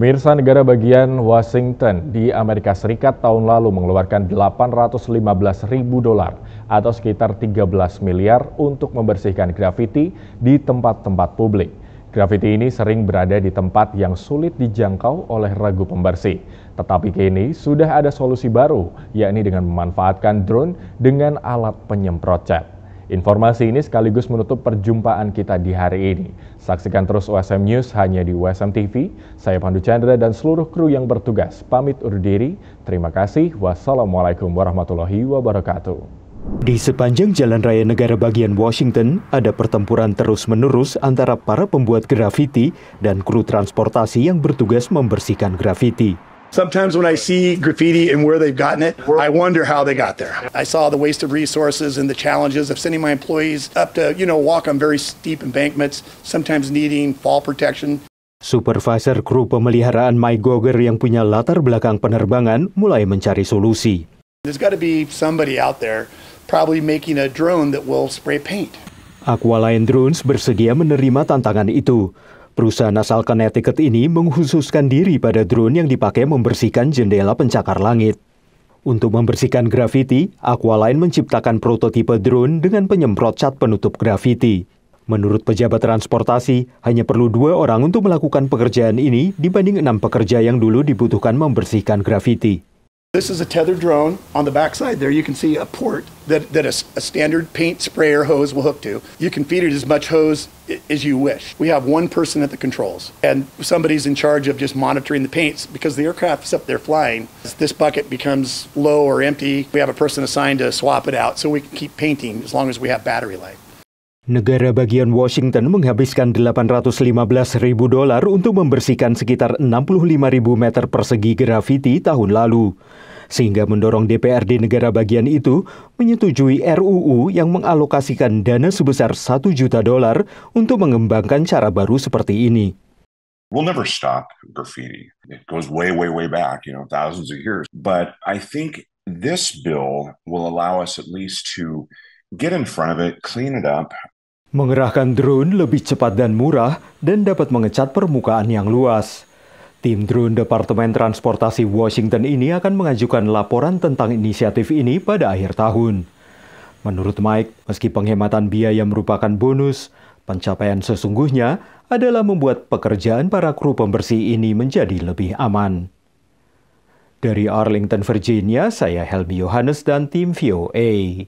Pemirsa negara bagian Washington di Amerika Serikat tahun lalu mengeluarkan 815 ribu dolar atau sekitar 13 miliar untuk membersihkan grafiti di tempat-tempat publik. Grafiti ini sering berada di tempat yang sulit dijangkau oleh ragu pembersih. Tetapi kini sudah ada solusi baru, yakni dengan memanfaatkan drone dengan alat penyemprot cat. Informasi ini sekaligus menutup perjumpaan kita di hari ini. Saksikan terus USM News hanya di USM TV. Saya Pandu Chandra dan seluruh kru yang bertugas pamit undur diri. Terima kasih. Wassalamualaikum warahmatullahi wabarakatuh. Di sepanjang jalan raya negara bagian Washington, ada pertempuran terus-menerus antara para pembuat grafiti dan kru transportasi yang bertugas membersihkan grafiti. Sometimes when I see graffiti and where they've gotten it, I wonder how they got there. I saw the waste of resources and the challenges of sending my employees up to, you know, walk on very steep embankments, sometimes needing fall protection. Supervisor kru pemeliharaan MyGoger yang punya latar belakang penerbangan mulai mencari solusi. There's got to be somebody out there probably making a drone that will spray paint. Aqualine Drones bersedia menerima tantangan itu. Perusahaan asal Connecticut ini menghususkan diri pada drone yang dipakai membersihkan jendela pencakar langit. Untuk membersihkan grafiti, Aqualine menciptakan prototipe drone dengan penyemprot cat penutup grafiti. Menurut pejabat transportasi, hanya perlu dua orang untuk melakukan pekerjaan ini dibanding enam pekerja yang dulu dibutuhkan membersihkan grafiti. This is a tethered drone. On the backside there, you can see a port that, that a, a, standard paint sprayer hose will hook to. You can feed it as much hose as you wish. We have one person at the controls, and somebody's in charge of just monitoring the paints because the aircraft is up there flying. As this bucket becomes low or empty, we have a person assigned to swap it out so we can keep painting as long as we have battery life. Negara bagian Washington menghabiskan 815 ribu dolar untuk membersihkan sekitar 65 ribu meter persegi grafiti tahun lalu. sehingga mendorong DPRD negara bagian itu menyetujui RUU yang mengalokasikan dana sebesar 1 juta dolar untuk mengembangkan cara baru seperti ini. We'll never stop graffiti. It goes way, way, way back, you know, thousands of years. But I think this bill will allow us at least to get in front of it, clean it up, Mengerahkan drone lebih cepat dan murah dan dapat mengecat permukaan yang luas. Tim drone Departemen Transportasi Washington ini akan mengajukan laporan tentang inisiatif ini pada akhir tahun. Menurut Mike, meski penghematan biaya merupakan bonus, pencapaian sesungguhnya adalah membuat pekerjaan para kru pembersih ini menjadi lebih aman. Dari Arlington, Virginia, saya Helmi Yohanes dan tim VOA.